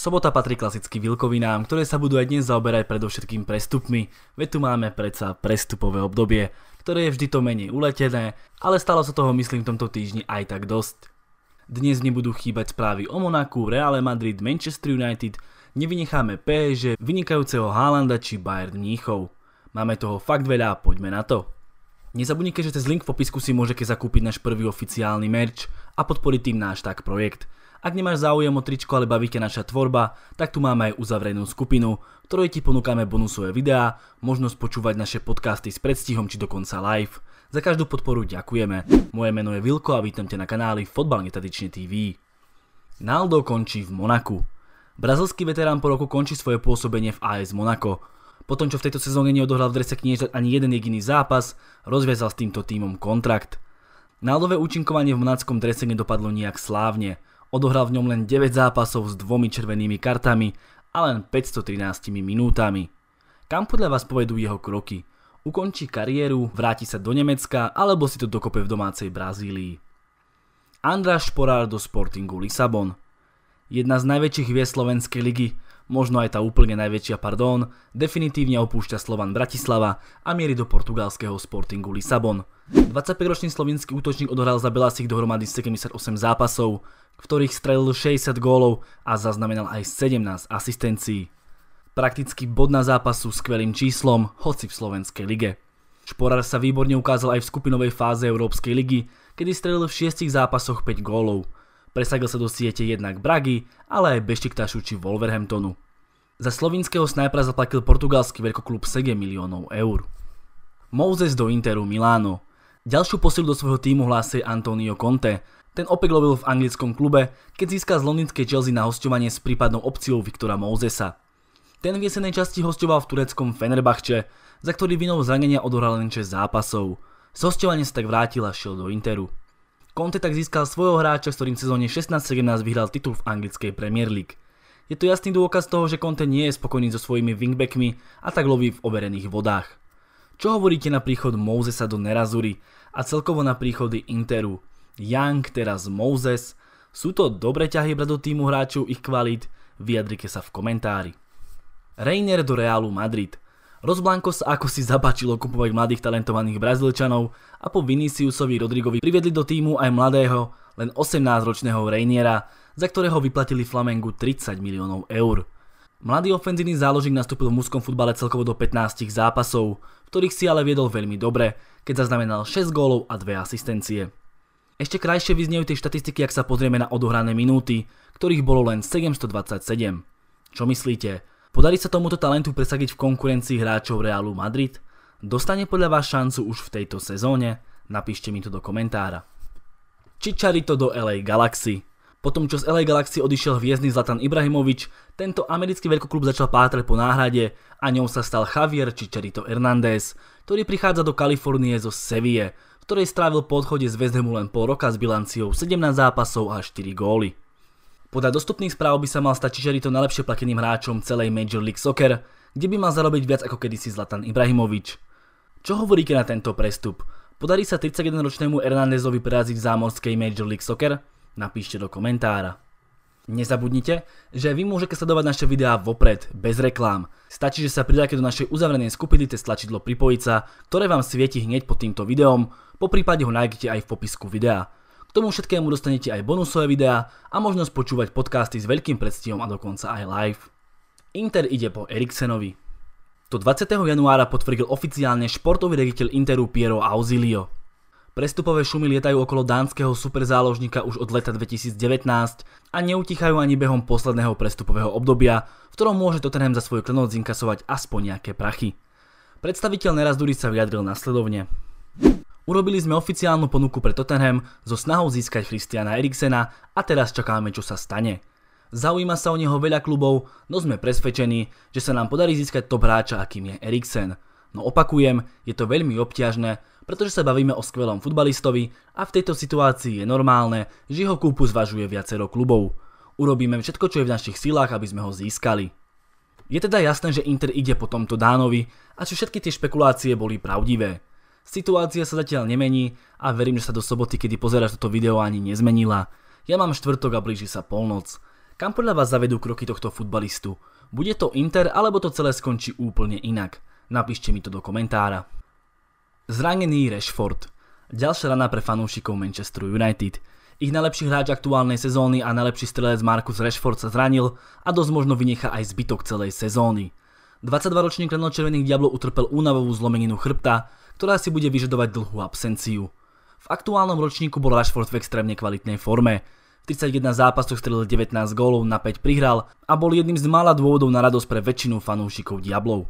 Sobota patrí klasicky vilkovinám, ktoré sa budú aj dnes zaoberať predovšetkým prestupmi, veď tu máme predsa prestupové obdobie, ktoré je vždy to menej uletené, ale stalo sa toho myslím v tomto týždni aj tak dosť. Dnes nebudú chýbať správy o Monaku, Real Madrid, Manchester United, nevynecháme PSG, vynikajúceho Haalanda či Bayern Mníchov. Máme toho fakt veľa, poďme na to. Nezabudnite, že cez link v popisku si môžete zakúpiť náš prvý oficiálny merch a podporiť tým náš tak projekt – ak nemáš záujem o tričko, ale bavíte naša tvorba, tak tu máme aj uzavrenú skupinu, ktorej ti ponúkame bonusové videá, možnosť počúvať naše podcasty s predstihom či dokonca live. Za každú podporu ďakujeme. Moje meno je Vilko a vítam ťa na kanáli Fotbal netadične TV. Naldo končí v Monaku. Brazilský veterán po roku končí svoje pôsobenie v AS Monako. Po tom, čo v tejto sezóne neodohral v drese kniežat ani jeden jediný zápas, rozviazal s týmto týmom kontrakt. Naldové účinkovanie v monackom drese nedopadlo nijak slávne odohral v ňom len 9 zápasov s dvomi červenými kartami a len 513 minútami. Kam podľa vás povedú jeho kroky? Ukončí kariéru, vráti sa do Nemecka alebo si to dokope v domácej Brazílii? Andráš porár do Sportingu Lisabon Jedna z najväčších hviezd Slovenskej ligy, možno aj tá úplne najväčšia pardón, definitívne opúšťa Slovan Bratislava a mierí do portugalského Sportingu Lisabon. 25-ročný slovinský útočník odohral za Belasich dohromady 78 zápasov, v ktorých strelil 60 gólov a zaznamenal aj 17 asistencií. Prakticky bod na zápasu s skvelým číslom, hoci v slovenskej lige. Šporár sa výborne ukázal aj v skupinovej fáze Európskej ligy, kedy strelil v 6 zápasoch 5 gólov – Presadil sa do siete jednak Bragy, ale aj Bešiktašu či Wolverhamptonu. Za slovinského snajpera zaplatil portugalský veľkoklub 7 miliónov eur. Moses do Interu Miláno. Ďalšiu posilu do svojho týmu hlási Antonio Conte. Ten opäť lovil v anglickom klube, keď získal z londýnskej Chelsea na hostovanie s prípadnou opciou Viktora Mosesa. Ten v jesenej časti hostoval v tureckom Fenerbahče, za ktorý vinou zranenia odohral len 6 zápasov. Z hostovania sa tak vrátil a šiel do Interu. Conte tak získal svojho hráča, s ktorým v sezóne 16-17 vyhral titul v anglickej Premier League. Je to jasný dôkaz toho, že Conte nie je spokojný so svojimi wingbackmi a tak loví v overených vodách. Čo hovoríte na príchod Mosesa do Nerazuri a celkovo na príchody Interu? Young, teraz Moses. Sú to dobré ťahy brať do týmu hráčov ich kvalít? Vyjadrite sa v komentári. Reiner do Realu Madrid – Rozblanko sa ako si zabačilo kupovať mladých talentovaných brazilčanov a po Viniciusovi Rodrigovi privedli do týmu aj mladého, len 18-ročného Reiniera, za ktorého vyplatili Flamengu 30 miliónov eur. Mladý ofenzívny záložník nastúpil v mužskom futbale celkovo do 15 zápasov, ktorých si ale viedol veľmi dobre, keď zaznamenal 6 gólov a 2 asistencie. Ešte krajšie vyznejú tie štatistiky, ak sa pozrieme na odohrané minúty, ktorých bolo len 727. Čo myslíte? Podarí sa tomuto talentu presadiť v konkurencii hráčov Realu Madrid? Dostane podľa vás šancu už v tejto sezóne? Napíšte mi to do komentára. Čičarito do LA Galaxy Potom, čo z LA Galaxy odišiel hviezdny Zlatan Ibrahimovič, tento americký veľkoklub začal pátrať po náhrade a ňou sa stal Javier Chicharito Hernández, ktorý prichádza do Kalifornie zo Sevie, ktorej strávil po odchode z West Hamu len pol roka s bilanciou 17 zápasov a 4 góly. Podľa dostupných správ by sa mal stať Čižeri to najlepšie plateným hráčom celej Major League Soccer, kde by mal zarobiť viac ako kedysi Zlatan Ibrahimovič. Čo hovoríte na tento prestup? Podarí sa 31-ročnému Hernándezovi preraziť v zámorskej Major League Soccer? Napíšte do komentára. Nezabudnite, že vy môžete sledovať naše videá vopred, bez reklám. Stačí, že sa pridáte do našej uzavrenej skupiny cez tlačidlo pripojiť sa, ktoré vám svieti hneď pod týmto videom, po prípade ho nájdete aj v popisku videa. K tomu všetkému dostanete aj bonusové videá a možnosť počúvať podcasty s veľkým predstihom a dokonca aj live. Inter ide po Eriksenovi. To 20. januára potvrdil oficiálne športový rediteľ Interu Piero Auxilio. Prestupové šumy lietajú okolo dánskeho superzáložníka už od leta 2019 a neutichajú ani behom posledného prestupového obdobia, v ktorom môže Tottenham za svoj klenot zinkasovať aspoň nejaké prachy. Predstaviteľ Neraz sa vyjadril nasledovne. Urobili sme oficiálnu ponuku pre Tottenham so snahou získať Christiana Eriksena a teraz čakáme, čo sa stane. Zaujíma sa o neho veľa klubov, no sme presvedčení, že sa nám podarí získať top hráča, akým je Eriksen. No opakujem, je to veľmi obťažné, pretože sa bavíme o skvelom futbalistovi a v tejto situácii je normálne, že jeho kúpu zvažuje viacero klubov. Urobíme všetko, čo je v našich silách, aby sme ho získali. Je teda jasné, že Inter ide po tomto Dánovi a či všetky tie špekulácie boli pravdivé. Situácia sa zatiaľ nemení a verím, že sa do soboty, kedy pozeráš toto video, ani nezmenila. Ja mám štvrtok a blíži sa polnoc. Kam podľa vás zavedú kroky tohto futbalistu? Bude to Inter, alebo to celé skončí úplne inak? Napíšte mi to do komentára. Zranený Rashford. Ďalšia rana pre fanúšikov Manchester United. Ich najlepší hráč aktuálnej sezóny a najlepší strelec Marcus Rashford sa zranil a dosť možno vynecha aj zbytok celej sezóny. 22-ročný červených Diablo utrpel únavovú zlomeninu chrbta, ktorá si bude vyžadovať dlhú absenciu. V aktuálnom ročníku bol Rashford v extrémne kvalitnej forme. V 31 zápasoch strelil 19 gólov, na 5 prihral a bol jedným z mála dôvodov na radosť pre väčšinu fanúšikov Diablov.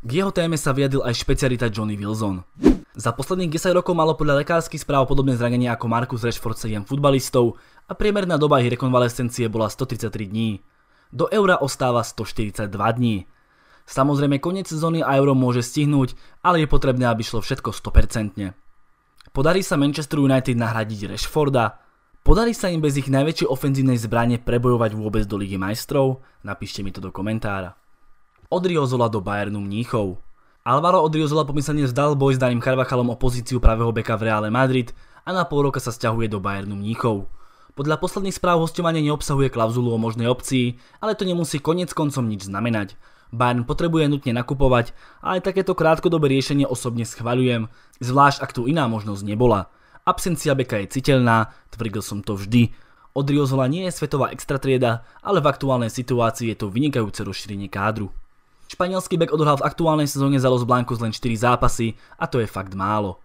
K jeho téme sa vyjadil aj špecialita Johnny Wilson. Za posledných 10 rokov malo podľa lekárskych správ podobné zranenie ako Marcus Rashford 7 futbalistov a priemerná doba ich rekonvalescencie bola 133 dní. Do eura ostáva 142 dní. Samozrejme koniec sezóny a Euro môže stihnúť, ale je potrebné, aby šlo všetko 100%. Podarí sa Manchester United nahradiť Rashforda, podarí sa im bez ich najväčšej ofenzívnej zbranie prebojovať vôbec do Ligy majstrov? Napíšte mi to do komentára. Odriozola do Bayernu Mníchov Alvaro Odriozola pomyslenie vzdal boj s Daným Carvachalom o pozíciu pravého beka v Reále Madrid a na pol roka sa stiahuje do Bayernu Mníchov. Podľa posledných správ hostovanie neobsahuje klauzulu o možnej opcii, ale to nemusí konec koncom nič znamenať. Bayern potrebuje nutne nakupovať a aj takéto krátkodobé riešenie osobne schvaľujem, zvlášť ak tu iná možnosť nebola. Absencia Beka je citeľná, tvrdil som to vždy. Od Riozola nie je svetová extratrieda, ale v aktuálnej situácii je to vynikajúce rozšírenie kádru. Španielský bek odohral v aktuálnej sezóne za Los Blancos len 4 zápasy a to je fakt málo.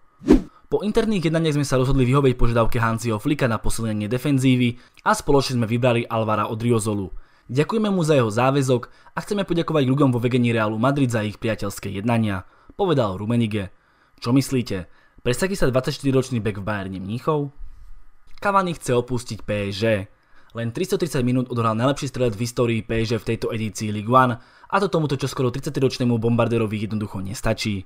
Po interných jednaniach sme sa rozhodli vyhovieť požiadavke Hanziho Flika na posilnenie defenzívy a spoločne sme vybrali Alvara od Riozolu. Ďakujeme mu za jeho záväzok a chceme poďakovať ľuďom vo vegení Realu Madrid za ich priateľské jednania, povedal Rumenige. Čo myslíte? Presadí sa 24-ročný bek v Bayerne Mníchov? Cavani chce opustiť PSG. Len 330 minút odhral najlepší strelec v histórii PSG v tejto edícii Ligue 1 a to tomuto čoskoro 30-ročnému bombarderovi jednoducho nestačí.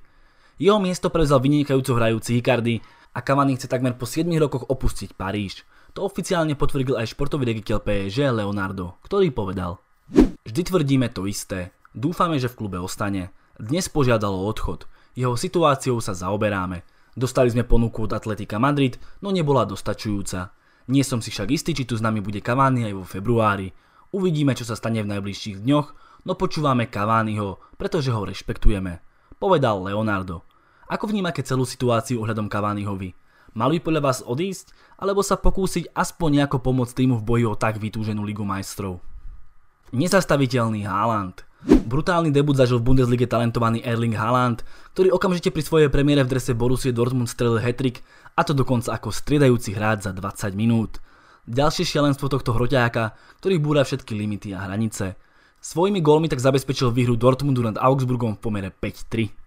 Jeho miesto prevzal vynikajúco hrajúci Icardi, a Cavani chce takmer po 7 rokoch opustiť Paríž. To oficiálne potvrdil aj športový regiteľ PSG Leonardo, ktorý povedal Vždy tvrdíme to isté, dúfame, že v klube ostane. Dnes požiadalo o odchod, jeho situáciou sa zaoberáme. Dostali sme ponuku od Atletika Madrid, no nebola dostačujúca. Nie som si však istý, či tu s nami bude Cavani aj vo februári. Uvidíme, čo sa stane v najbližších dňoch, no počúvame Cavaniho, pretože ho rešpektujeme, povedal Leonardo. Ako vnímate celú situáciu ohľadom Cavaniho vy? Mal by podľa vás odísť, alebo sa pokúsiť aspoň nejako pomôcť týmu v boji o tak vytúženú Ligu majstrov? Nezastaviteľný Haaland. Brutálny debut zažil v Bundeslige talentovaný Erling Haaland, ktorý okamžite pri svojej premiére v drese Borussia Dortmund strelil hetrik, a to dokonca ako striedajúci hráč za 20 minút. Ďalšie šialenstvo tohto hroťáka, ktorý búra všetky limity a hranice. Svojimi gólmi tak zabezpečil výhru Dortmundu nad Augsburgom v pomere 5-3.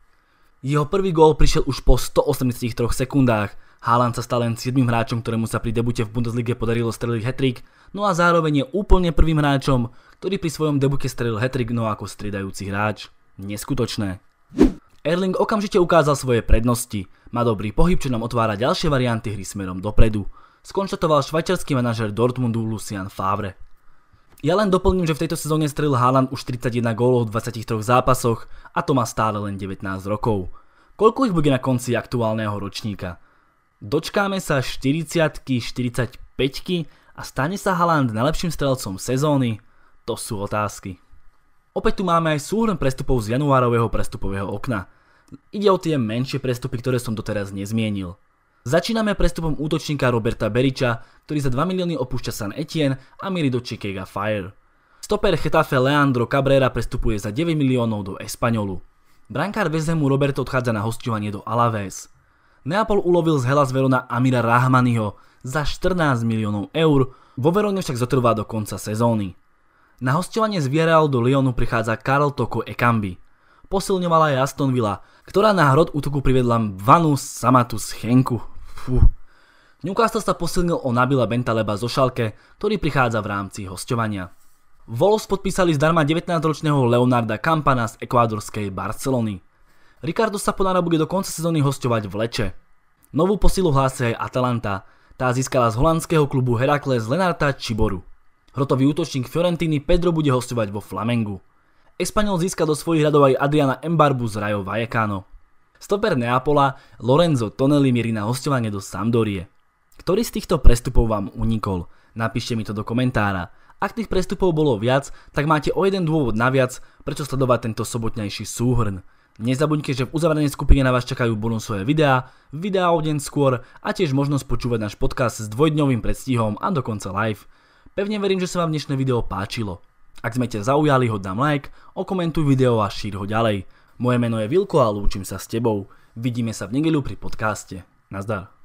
Jeho prvý gól prišiel už po 183 sekundách. Haaland sa stal len 7 hráčom, ktorému sa pri debute v Bundeslige podarilo streliť hetrik, no a zároveň je úplne prvým hráčom, ktorý pri svojom debute strelil hetrik, no ako striedajúci hráč. Neskutočné. Erling okamžite ukázal svoje prednosti. Má dobrý pohyb, čo nám otvára ďalšie varianty hry smerom dopredu. Skonštatoval švajčiarsky manažer Dortmundu Lucian Favre. Ja len doplním, že v tejto sezóne strelil Haaland už 31 gólov v 23 zápasoch a to má stále len 19 rokov. Koľko ich bude na konci aktuálneho ročníka? Dočkáme sa 40 45 a stane sa Haaland najlepším strelcom sezóny? To sú otázky. Opäť tu máme aj súhrn prestupov z januárového prestupového okna. Ide o tie menšie prestupy, ktoré som doteraz nezmienil. Začíname prestupom útočníka Roberta Beriča, ktorý za 2 milióny opúšťa San Etienne a mierí do Chicago Fire. Stoper Chetafe Leandro Cabrera prestupuje za 9 miliónov do Espanolu. Brankár Vezemu Roberto odchádza na hostovanie do Alaves. Neapol ulovil z z Verona Amira Rahmaniho za 14 miliónov eur, vo Verone však zotrvá do konca sezóny. Na hostovanie z Villarreal do Lyonu prichádza Karl Toko Ekambi. Posilňovala aj Aston Villa, ktorá na hrod útoku privedla Vanu Samatu z Henku. Newcastle sa posilnil o Nabila Bentaleba zo Šalke, ktorý prichádza v rámci hostovania. Wolves podpísali zdarma 19-ročného Leonarda Campana z ekvádorskej Barcelony. Ricardo Saponara bude do konca sezóny hostovať v Leče. Novú posilu hlási aj Atalanta. Tá získala z holandského klubu Herakles Lenarta Čiboru. Hrotový útočník Fiorentiny Pedro bude hostovať vo Flamengu. Espanol získa do svojich radov aj Adriana Embarbu z Rajo Vallecano. Stoper Neapola Lorenzo Tonelli mierí na hostovanie do Sampdorie. Ktorý z týchto prestupov vám unikol? Napíšte mi to do komentára. Ak tých prestupov bolo viac, tak máte o jeden dôvod naviac, prečo sledovať tento sobotnejší súhrn. Nezabudnite, že v uzavranej skupine na vás čakajú bonusové videá, videá o deň skôr a tiež možnosť počúvať náš podcast s dvojdňovým predstihom a dokonca live. Pevne verím, že sa vám dnešné video páčilo. Ak sme ťa zaujali, hoď nám like, okomentuj video a šír ho ďalej. Moje meno je Vilko a lúčim sa s tebou. Vidíme sa v nedeľu pri podcaste. Nazdar.